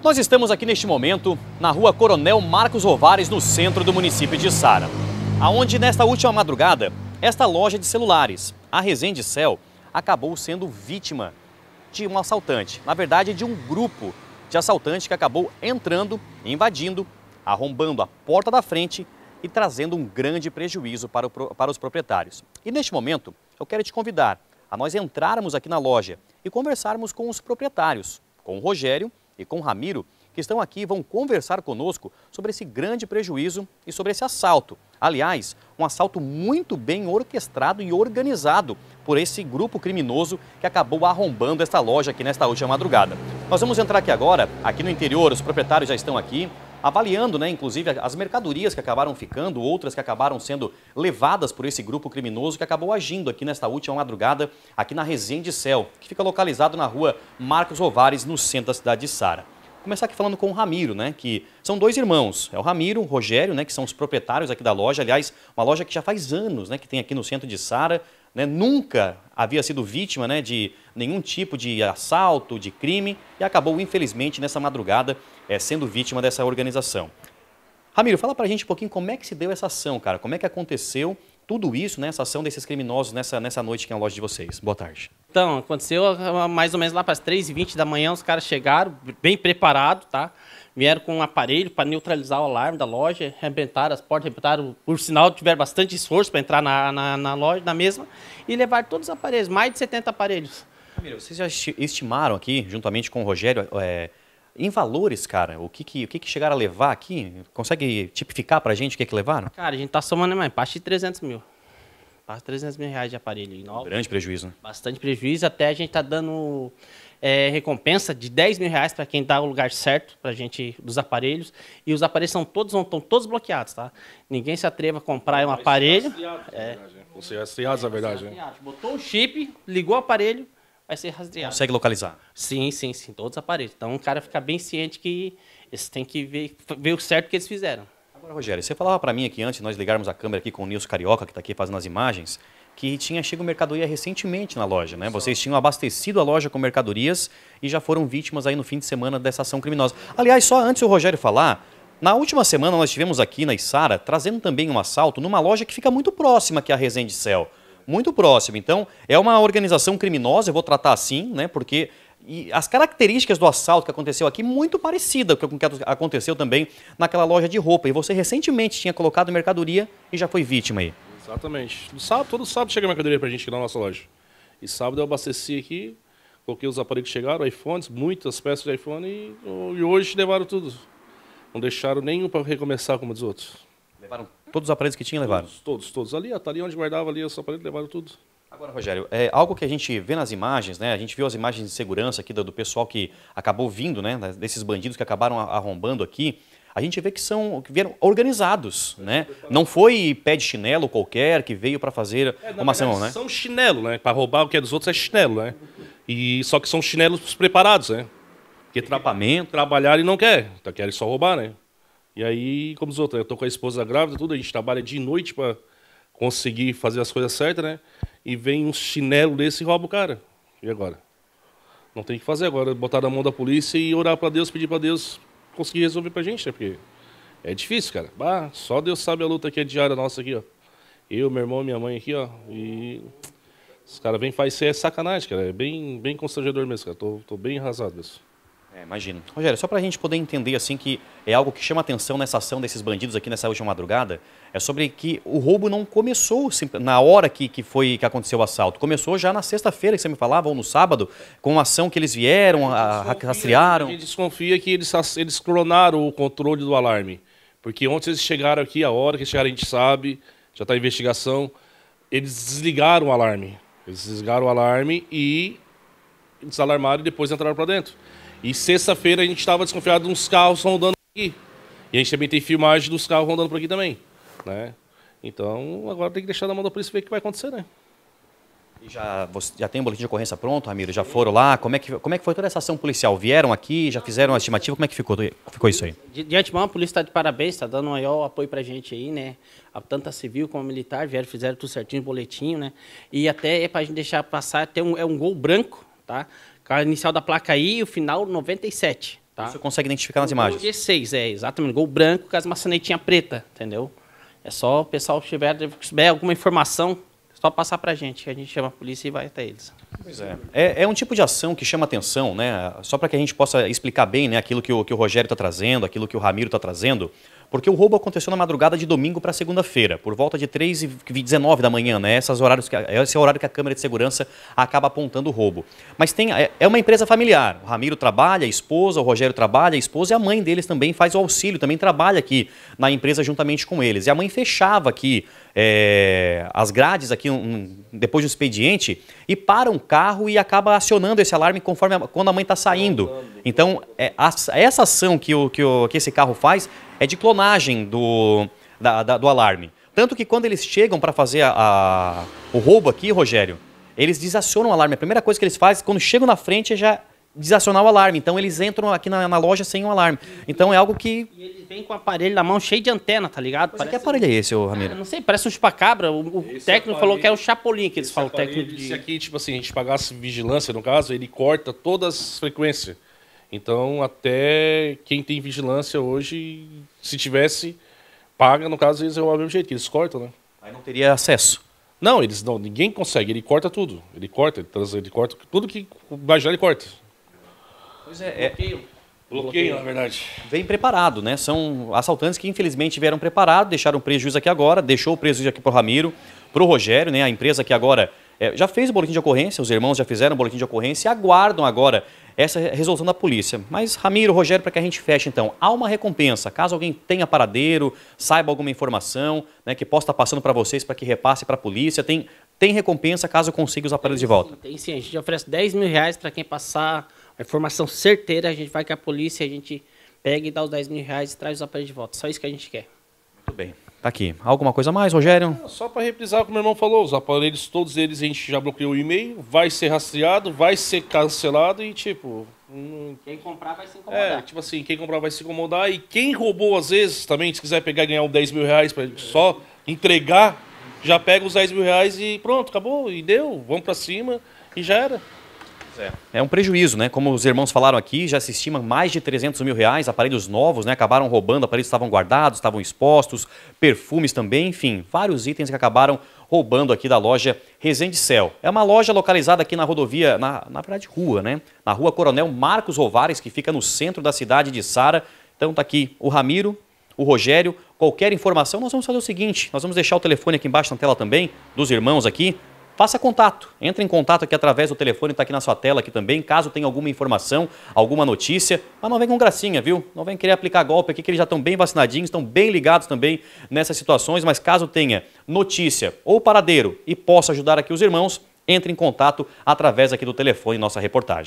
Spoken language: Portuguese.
Nós estamos aqui neste momento na rua Coronel Marcos Rovares, no centro do município de Sara, aonde nesta última madrugada, esta loja de celulares, a Resende Cell, acabou sendo vítima de um assaltante, na verdade de um grupo de assaltantes que acabou entrando, invadindo, arrombando a porta da frente e trazendo um grande prejuízo para, o, para os proprietários. E neste momento, eu quero te convidar a nós entrarmos aqui na loja e conversarmos com os proprietários, com o Rogério e com Ramiro, que estão aqui e vão conversar conosco sobre esse grande prejuízo e sobre esse assalto. Aliás, um assalto muito bem orquestrado e organizado por esse grupo criminoso que acabou arrombando esta loja aqui nesta última madrugada. Nós vamos entrar aqui agora, aqui no interior, os proprietários já estão aqui, avaliando, né, inclusive, as mercadorias que acabaram ficando, outras que acabaram sendo levadas por esse grupo criminoso que acabou agindo aqui nesta última madrugada, aqui na Resende Céu, que fica localizado na rua Marcos Rovares, no centro da cidade de Sara. Vou começar aqui falando com o Ramiro, né, que são dois irmãos, é o Ramiro, o Rogério, né, que são os proprietários aqui da loja, aliás, uma loja que já faz anos, né, que tem aqui no centro de Sara, né, nunca havia sido vítima né, de nenhum tipo de assalto, de crime, e acabou, infelizmente, nessa madrugada, é, sendo vítima dessa organização. Ramiro, fala pra gente um pouquinho como é que se deu essa ação, cara. Como é que aconteceu tudo isso, né, essa ação desses criminosos nessa, nessa noite que é a loja de vocês. Boa tarde. Então, aconteceu ah, mais ou menos lá para as 3h20 da manhã, os caras chegaram, bem preparados, tá? vieram com um aparelho para neutralizar o alarme da loja, arrebentaram as portas, arrebentaram, por sinal, tiveram bastante esforço para entrar na, na, na, loja, na mesma, e levaram todos os aparelhos, mais de 70 aparelhos. vocês já estimaram aqui, juntamente com o Rogério, é, em valores, cara, o que que, o que que chegaram a levar aqui? Consegue tipificar para a gente o que que levaram? Cara, a gente está somando, né, mais, parte de 300 mil. parte de 300 mil reais de aparelho. Novo, grande prejuízo, né? Bastante prejuízo, até a gente está dando é, recompensa de 10 mil reais para quem dá o lugar certo para gente dos aparelhos. E os aparelhos são todos, estão todos bloqueados, tá? Ninguém se atreva a comprar um aparelho. É. Né? Você é rastreado, na verdade. É. Botou um chip, ligou o aparelho, vai ser rastreado. Consegue localizar? Sim, sim, sim. Todos os aparelhos. Então o cara fica bem ciente que eles têm que ver, ver o certo que eles fizeram. Agora, Rogério, você falava para mim aqui antes, nós ligarmos a câmera aqui com o Nilson Carioca, que está aqui fazendo as imagens, que tinha chego mercadoria recentemente na loja, né? Vocês tinham abastecido a loja com mercadorias e já foram vítimas aí no fim de semana dessa ação criminosa. Aliás, só antes o Rogério falar, na última semana nós estivemos aqui na Isara trazendo também um assalto numa loja que fica muito próxima aqui a Resende Cell. Muito próximo. Então, é uma organização criminosa, eu vou tratar assim, né? Porque e as características do assalto que aconteceu aqui muito parecida com o que aconteceu também naquela loja de roupa. E você recentemente tinha colocado mercadoria e já foi vítima aí. Exatamente. No sábado, todo sábado chega mercadoria pra gente aqui na nossa loja. E sábado eu abasteci aqui, coloquei os aparelhos que chegaram, iPhones, muitas peças de iPhone, e, oh, e hoje levaram tudo. Não deixaram nenhum para recomeçar como os outros. Levaram todos os aparelhos que tinha, levaram? Todos, todos. todos. Ali, tá ali onde guardava ali os aparelhos, levaram tudo. Agora, Rogério, é algo que a gente vê nas imagens, né? A gente viu as imagens de segurança aqui do, do pessoal que acabou vindo, né? Desses bandidos que acabaram arrombando aqui a gente vê que são que vieram organizados, né? Não foi pé de chinelo qualquer que veio para fazer é, uma ação, né? São chinelo, né? Para roubar o que é dos outros é chinelo, né? E só que são chinelos preparados, né? Porque trapamento trabalhar e não quer, tá querem só roubar, né? E aí, como os outros, né? eu tô com a esposa grávida, tudo, a gente trabalha de noite para conseguir fazer as coisas certas, né? E vem um chinelo desse e rouba o cara. E agora? Não tem o que fazer agora, botar na mão da polícia e orar para Deus, pedir para Deus conseguir resolver pra gente, né? Porque é difícil, cara. Bah, só Deus sabe a luta que é diária nossa aqui, ó. Eu, meu irmão, minha mãe aqui, ó. E os caras vêm fazendo é sacanagem, cara. É bem, bem constrangedor mesmo, cara. Tô, tô bem arrasado mesmo. É, imagino. Rogério, só para a gente poder entender assim que é algo que chama atenção nessa ação desses bandidos aqui nessa última madrugada, é sobre que o roubo não começou na hora que, que foi que aconteceu o assalto. Começou já na sexta-feira que você me falava, ou no sábado, com a ação que eles vieram, a, a, rastrearam. A gente desconfia que eles, eles clonaram o controle do alarme. Porque ontem eles chegaram aqui, a hora que chegaram a gente sabe, já está a investigação, eles desligaram o alarme. Eles desligaram o alarme e desalarmaram e depois entraram para dentro. E sexta-feira a gente estava desconfiado de uns carros rondando aqui. E a gente também tem filmagem dos carros rondando por aqui também. Né? Então agora tem que deixar na mão da polícia ver o que vai acontecer, né? E já, você, já tem o um boletim de ocorrência pronto, Ramiro? Já foram lá? Como é, que, como é que foi toda essa ação policial? Vieram aqui, já fizeram a estimativa? Como é que ficou, ficou isso aí? De, de antemão, a polícia está de parabéns, está dando o maior apoio para a gente aí, né? Tanto a civil como a militar vieram, fizeram tudo certinho, boletim, né? E até é para a gente deixar passar, tem um, é um gol branco, tá? a inicial da placa aí e o final 97. Tá? Você consegue identificar nas o imagens? G6, é, exatamente. Gol branco com as maçanetinhas preta, entendeu? É só o pessoal tiver, tiver alguma informação, é só passar para a gente, que a gente chama a polícia e vai até eles. Pois é. é. É, um tipo de ação que chama atenção, né? Só para que a gente possa explicar bem né, aquilo que o, que o Rogério está trazendo, aquilo que o Ramiro está trazendo. Porque o roubo aconteceu na madrugada de domingo para segunda-feira, por volta de 3 e 19 da manhã, né? Essas horários que, esse é o horário que a câmera de segurança acaba apontando o roubo. Mas tem, é, é uma empresa familiar. O Ramiro trabalha, a esposa, o Rogério trabalha, a esposa e a mãe deles também faz o auxílio, também trabalha aqui na empresa juntamente com eles. E a mãe fechava aqui é, as grades aqui um, depois de um expediente e para um carro e acaba acionando esse alarme conforme a, quando a mãe está saindo. Então, é, a, essa ação que, o, que, o, que esse carro faz é de clonagem do, da, da, do alarme. Tanto que quando eles chegam para fazer a, a, o roubo aqui, Rogério, eles desacionam o alarme. A primeira coisa que eles fazem, quando chegam na frente, é já desacionar o alarme. Então eles entram aqui na, na loja sem o alarme. Então é algo que. E ele vem com o aparelho na mão cheio de antena, tá ligado? É, parece... Que aparelho é esse, ô Ramiro? Ah, não sei, parece um chupacabra. O, o técnico aparelho, falou que era é o Chapolin que eles falam. Aparelho, técnico de... Se aqui, tipo assim, a gente pagasse vigilância, no caso, ele corta todas as frequências. Então, até quem tem vigilância hoje, se tivesse, paga, no caso, eles é o mesmo jeito, eles cortam, né? Aí não teria acesso. Não, eles não, ninguém consegue, ele corta tudo. Ele corta, ele, trans, ele corta tudo que imaginar, ele corta. Pois é, é... Bloqueio. Bloqueio, na verdade. Vem preparado, né? São assaltantes que infelizmente tiveram preparado, deixaram prejuízo aqui agora, deixou o prejuízo aqui pro Ramiro, pro Rogério, né? A empresa que agora é, já fez o boletim de ocorrência, os irmãos já fizeram o boletim de ocorrência e aguardam agora essa resolução da polícia. Mas, Ramiro, Rogério, para que a gente feche então, há uma recompensa, caso alguém tenha paradeiro, saiba alguma informação, né, que possa estar tá passando para vocês para que repasse para a polícia, tem, tem recompensa caso consiga os aparelhos tem, de volta? tem sim, a gente oferece 10 mil reais para quem passar a informação certeira, a gente vai com a polícia, a gente pega e dá os 10 mil reais e traz os aparelhos de volta, só isso que a gente quer. Muito bem. Tá aqui. Alguma coisa a mais, Rogério? Ah, só para reprisar o que meu irmão falou, os aparelhos, todos eles a gente já bloqueou o e-mail, vai ser rastreado, vai ser cancelado e tipo. Hum, quem comprar vai se é, incomodar. É, tipo assim, quem comprar vai se incomodar e quem roubou às vezes também, se quiser pegar e ganhar 10 mil reais para só entregar, já pega os 10 mil reais e pronto, acabou, e deu, vamos para cima e já era. É. é. um prejuízo, né? Como os irmãos falaram aqui, já se estima mais de 300 mil reais, aparelhos novos, né? Acabaram roubando, aparelhos estavam guardados, estavam expostos, perfumes também, enfim, vários itens que acabaram roubando aqui da loja Resende Cell. É uma loja localizada aqui na rodovia, na, na verdade rua, né? Na rua Coronel Marcos Rovares, que fica no centro da cidade de Sara. Então tá aqui o Ramiro, o Rogério. Qualquer informação, nós vamos fazer o seguinte, nós vamos deixar o telefone aqui embaixo na tela também, dos irmãos aqui, faça contato. Entre em contato aqui através do telefone que está aqui na sua tela aqui também, caso tenha alguma informação, alguma notícia. Mas não vem com gracinha, viu? Não vem querer aplicar golpe aqui, que eles já estão bem vacinadinhos, estão bem ligados também nessas situações. Mas caso tenha notícia ou paradeiro e possa ajudar aqui os irmãos, entre em contato através aqui do telefone, nossa reportagem.